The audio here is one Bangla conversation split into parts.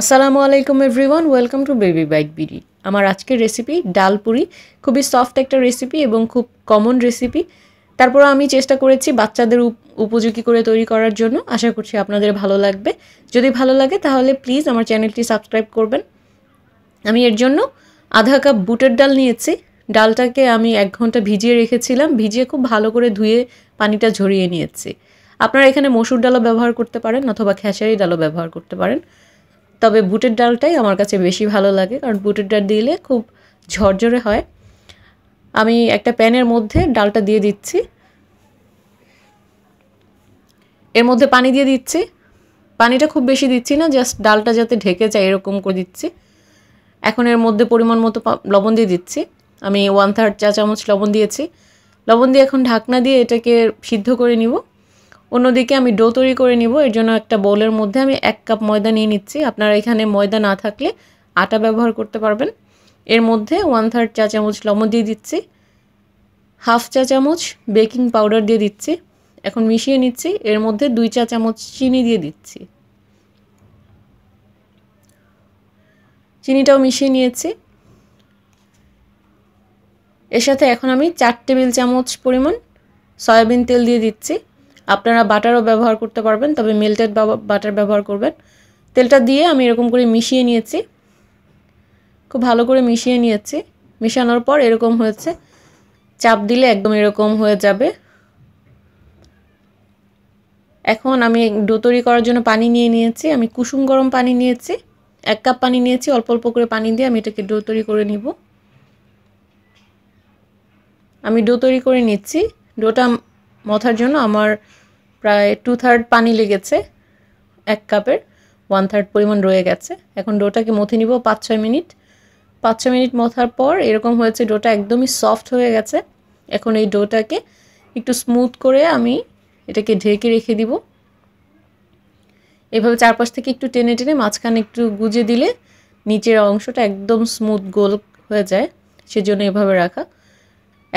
আসসালামু আলাইকুম everyone welcome to Baby Bike BD আমার আজকের রেসিপি ডাল পুরি খুবই সফট একটা রেসিপি এবং খুব কমন রেসিপি তারপর আমি চেষ্টা করেছি বাচ্চাদের উপযোগী করে তৈরি করার জন্য আশা করছি আপনাদের ভালো লাগবে যদি ভালো লাগে তাহলে প্লিজ আমার চ্যানেলটি সাবস্ক্রাইব করবেন আমি এর জন্য আধা কাপ বুটের ডাল নিয়েছি ডালটাকে আমি এক ঘন্টা ভিজিয়ে রেখেছিলাম ভিজিয়ে খুব ভালো করে ধুয়ে পানিটা ঝরিয়ে নিয়েছি আপনারা এখানে মসুর ডালও ব্যবহার করতে পারেন অথবা খেসারি ডালও ব্যবহার করতে পারেন তবে বুটের ডালটাই আমার কাছে বেশি ভালো লাগে কারণ বুটের ডাল দিলে খুব ঝরঝরে হয় আমি একটা প্যানের মধ্যে ডালটা দিয়ে দিচ্ছি এর মধ্যে পানি দিয়ে দিচ্ছি পানিটা খুব বেশি দিচ্ছি না জাস্ট ডালটা যাতে ঢেকে যায় এরকম করে দিচ্ছি এখন এর মধ্যে পরিমাণ মতো লবণ দিয়ে দিচ্ছি আমি ওয়ান থার্ড চা চামচ লবণ দিয়েছি লবণ দিয়ে এখন ঢাকনা দিয়ে এটাকে সিদ্ধ করে নিব অন্যদিকে আমি ডো তৈরি করে নিব এর জন্য একটা বোলের মধ্যে আমি এক কাপ ময়দা নিয়ে নিচ্ছি আপনারা এখানে ময়দা না থাকলে আটা ব্যবহার করতে পারবেন এর মধ্যে ওয়ান থার্ড চা চামচ লবণ দিয়ে দিচ্ছি হাফ চা চামচ বেকিং পাউডার দিয়ে দিচ্ছি এখন মিশিয়ে নিচ্ছি এর মধ্যে দুই চা চামচ চিনি দিয়ে দিচ্ছি চিনিটাও মিশিয়ে নিয়েছি এর সাথে এখন আমি চার টেবিল চামচ পরিমাণ সয়াবিন তেল দিয়ে দিচ্ছি আপনারা বাটারও ব্যবহার করতে পারবেন তবে মেল্টেড বাটার ব্যবহার করবেন তেলটা দিয়ে আমি এরকম করে মিশিয়ে নিয়েছি খুব ভালো করে মিশিয়ে নিয়েছি মিশানোর পর এরকম হয়েছে চাপ দিলে একদম এরকম হয়ে যাবে এখন আমি ডো তৈরি করার জন্য পানি নিয়ে নিয়েছি আমি কুসুম গরম পানি নিয়েছি এক কাপ পানি নিয়েছি অল্প অল্প করে পানি দিয়ে আমি এটাকে ডো তৈরি করে নিব আমি ডো তৈরি করে নিচ্ছি ডোটা মথার জন্য আমার প্রায় টু থার্ড পানি লেগেছে এক কাপের ওয়ান থার্ড পরিমাণ রয়ে গেছে এখন ডোটাকে মথে নিব পাঁচ ছয় মিনিট পাঁচ ছয় মিনিট মথার পর এরকম হয়েছে ডোটা একদমই সফট হয়ে গেছে এখন এই ডোটাকে একটু স্মুথ করে আমি এটাকে ঢেকে রেখে দিব এভাবে চারপাশ থেকে একটু টেনে টেনে মাঝখানে একটু গুজে দিলে নিচের অংশটা একদম স্মুথ গোল হয়ে যায় সেজন্য এভাবে রাখা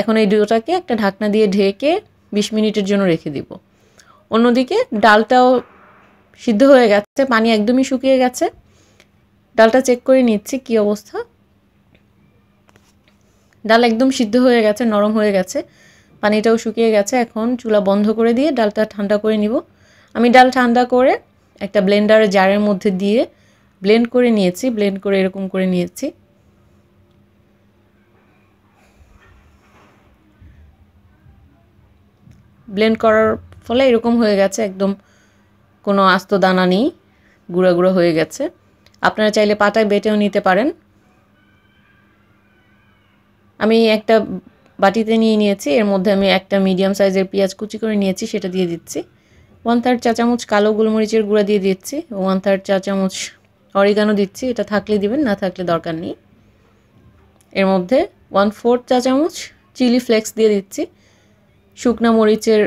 এখন এই ডোটাকে একটা ঢাকনা দিয়ে ঢেকে বিশ মিনিটের জন্য রেখে দিব অন্যদিকে ডালটাও সিদ্ধ হয়ে গেছে পানি একদমই শুকিয়ে গেছে ডালটা চেক করে নিচ্ছি কি অবস্থা ডাল একদম সিদ্ধ হয়ে গেছে নরম হয়ে গেছে পানিটাও শুকিয়ে গেছে এখন চুলা বন্ধ করে দিয়ে ডালটা ঠান্ডা করে নিব আমি ডাল ঠান্ডা করে একটা ব্লেন্ডারে জারের মধ্যে দিয়ে ব্লেন্ড করে নিয়েছি ব্লেন্ড করে এরকম করে নিয়েছি ব্লেন্ড করার ফলে এরকম হয়ে গেছে একদম কোনো আস্ত দানা নেই গুঁড়া গুঁড়ো হয়ে গেছে আপনারা চাইলে পাটায় বেটেও নিতে পারেন আমি একটা বাটিতে নিয়ে নিয়েছি এর মধ্যে আমি একটা মিডিয়াম সাইজের পেঁয়াজ কুচি করে নিয়েছি সেটা দিয়ে দিচ্ছি ওয়ান থার্ড চা চামচ কালো গোলমরিচের গুঁড়া দিয়ে দিচ্ছি ওয়ান থার্ড চা চামচ অরিগানো দিচ্ছি এটা থাকলে দিবেন না থাকলে দরকার নেই এর মধ্যে ওয়ান ফোর্থ চা চামচ চিলি ফ্লেক্স দিয়ে দিচ্ছি শুকনো মরিচের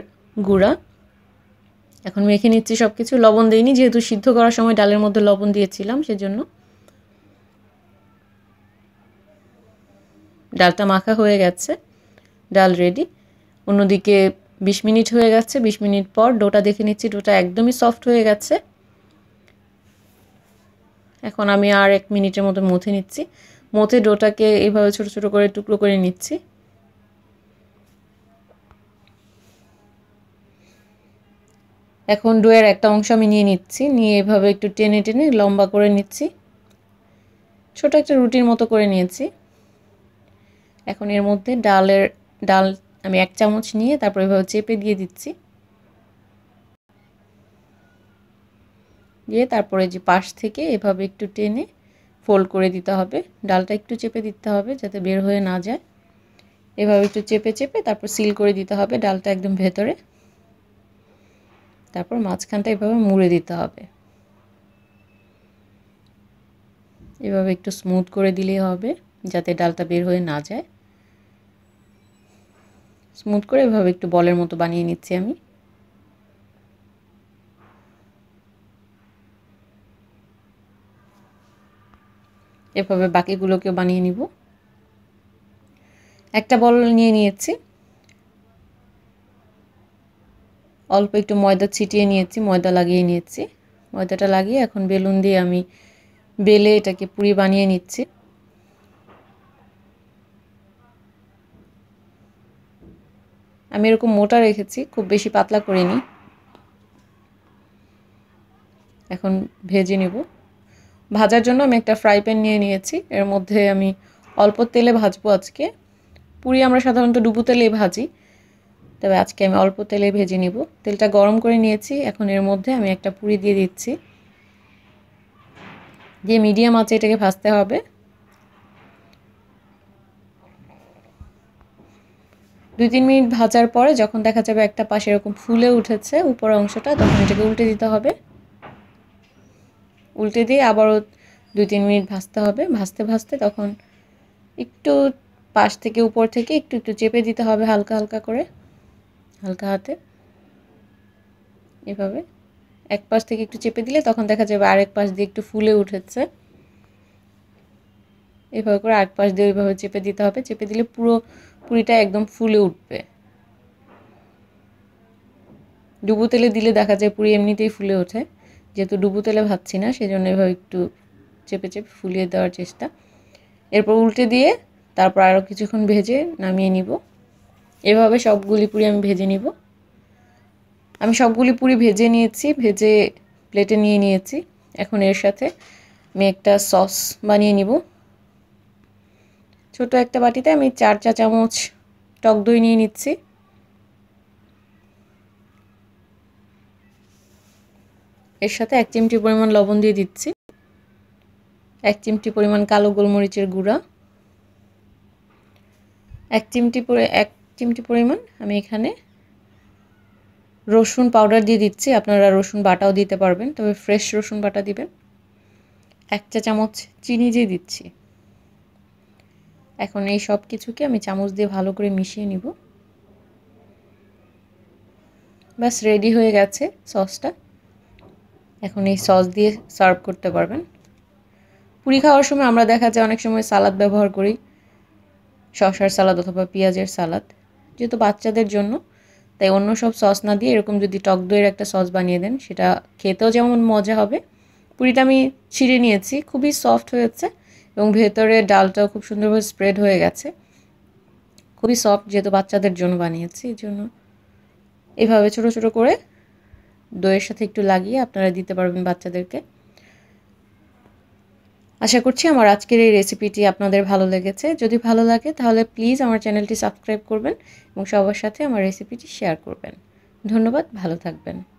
গুঁড়া এখন মেখে নিচ্ছি সব কিছু লবণ দিইনি যেহেতু সিদ্ধ করার সময় ডালের মধ্যে লবণ দিয়েছিলাম সেজন্য ডালটা মাখা হয়ে গেছে ডাল রেডি অন্যদিকে বিশ মিনিট হয়ে গেছে বিশ মিনিট পর ডোটা দেখে নিচ্ছি ডোটা একদমই সফট হয়ে গেছে এখন আমি আর এক মিনিটের মতো মুথে নিচ্ছি মুথে ডোটাকে এইভাবে ছোট ছোট করে টুকরো করে নিচ্ছি এখন ডোয়ের একটা অংশ আমি নিয়ে নিচ্ছি নিয়ে এভাবে একটু টেনে টেনে লম্বা করে নিচ্ছি ছোট একটা রুটির মতো করে নিয়েছি এখন এর মধ্যে ডালের ডাল আমি এক চামচ নিয়ে তারপর এভাবে চেপে দিয়ে দিচ্ছি দিয়ে তারপরে যে পাশ থেকে এভাবে একটু টেনে ফোল্ড করে দিতে হবে ডালটা একটু চেপে দিতে হবে যাতে বের হয়ে না যায় এভাবে একটু চেপে চেপে তারপর সিল করে দিতে হবে ডালটা একদম ভেতরে তারপর মাঝখানটা এভাবে মুড়ে দিতে হবে এভাবে একটু স্মুথ করে দিলেই হবে যাতে ডালটা বের হয়ে না যায় স্মুথ করে এভাবে একটু বলের মতো বানিয়ে নিচ্ছি আমি এভাবে বাকিগুলোকেও বানিয়ে নিব একটা বল নিয়ে নিয়েছি অল্প একটু ময়দা ছিটিয়ে নিয়েছি ময়দা লাগিয়ে নিয়েছি ময়দাটা লাগিয়ে এখন বেলুন দিয়ে আমি বেলে এটাকে পুরি বানিয়ে নিচ্ছি আমি এরকম মোটা রেখেছি খুব বেশি পাতলা করিনি এখন ভেজে নেব ভাজার জন্য আমি একটা ফ্রাই প্যান নিয়ে নিয়েছি এর মধ্যে আমি অল্প তেলে ভাজবো আজকে পুরি আমরা সাধারণত ডুবু তেলেই ভাজি তবে আজকে আমি অল্প তেলে ভেজে নিব তেলটা গরম করে নিয়েছি এখন এর মধ্যে আমি একটা পুরি দিয়ে দিচ্ছি দিয়ে মিডিয়াম আছে এটাকে ভাজতে হবে দুই তিন মিনিট ভাজার পরে যখন দেখা যাবে একটা পাশে এরকম ফুলে উঠেছে উপর অংশটা তখন এটাকে উল্টে দিতে হবে উল্টে দিয়ে আবারও দুই তিন মিনিট ভাজতে হবে ভাজতে ভাজতে তখন একটু পাশ থেকে উপর থেকে একটু একটু চেপে দিতে হবে হালকা হালকা করে হালকা হাতে এভাবে এক পাশ থেকে একটু চেপে দিলে তখন দেখা যাবে আরেক পাশ দিয়ে একটু ফুলে উঠেছে এভাবে করে আরেক পাশ দিয়ে ওইভাবে চেপে দিতে হবে চেপে দিলে পুরো পুরিটা একদম ফুলে উঠবে ডুবো তেলে দিলে দেখা যায় পুরি এমনিতেই ফুলে ওঠে যেহেতু ডুবো তেলে ভাবছি না সেজন্য এভাবে একটু চেপে চেপে ফুলিয়ে দেওয়ার চেষ্টা এরপর উল্টে দিয়ে তারপর আরও কিছুক্ষণ ভেজে নামিয়ে নিব এভাবে সবগুলি পুরি আমি ভেজে নিব আমি সবগুলি পুরি ভেজে নিয়েছি ভেজে প্লেটে নিয়ে নিয়েছি এখন এর সাথে আমি একটা সস বানিয়ে নিব ছোট একটা বাটিতে আমি চার চা চামচ টক দই নিয়ে নিচ্ছি এর সাথে এক চিমটি পরিমাণ লবণ দিয়ে দিচ্ছি এক চিমটি পরিমাণ কালো গোলমরিচের গুঁড়া এক চিমটি এক চিমটি পরিমাণ আমি এখানে রসুন পাউডার দিয়ে দিচ্ছি আপনারা রসুন বাটাও দিতে পারবেন তবে ফ্রেশ রসুন বাটা দিবেন এক চা চামচ চিনি দিয়ে দিচ্ছি এখন এই সব কিছুকে আমি চামচ দিয়ে ভালো করে মিশিয়ে নিব ব্যাস রেডি হয়ে গেছে সসটা এখন এই সস দিয়ে সার্ভ করতে পারবেন পুরি খাওয়ার সময় আমরা দেখা যায় অনেক সময় সালাদ ব্যবহার করি শসার সালাদ অথবা পেঁয়াজের সালাদ যেহেতু বাচ্চাদের জন্য তাই অন্য সব সস না দিয়ে এরকম যদি টক দইয়ের একটা সস বানিয়ে দেন সেটা খেতেও যেমন মজা হবে পুরিটা আমি ছিঁড়ে নিয়েছি খুবই সফট হয়েছে এবং ভেতরে ডালটাও খুব সুন্দরভাবে স্প্রেড হয়ে গেছে খুবই সফট যেহেতু বাচ্চাদের জন্য বানিয়েছি এই জন্য এভাবে ছোট ছোট করে দইয়ের সাথে একটু লাগিয়ে আপনারা দিতে পারবেন বাচ্চাদেরকে আশা করছি আমার আজকের এই রেসিপিটি আপনাদের ভালো লেগেছে যদি ভালো লাগে তাহলে প্লিজ আমার চ্যানেলটি সাবস্ক্রাইব করবেন এবং সবার সাথে আমার রেসিপিটি শেয়ার করবেন ধন্যবাদ ভালো থাকবেন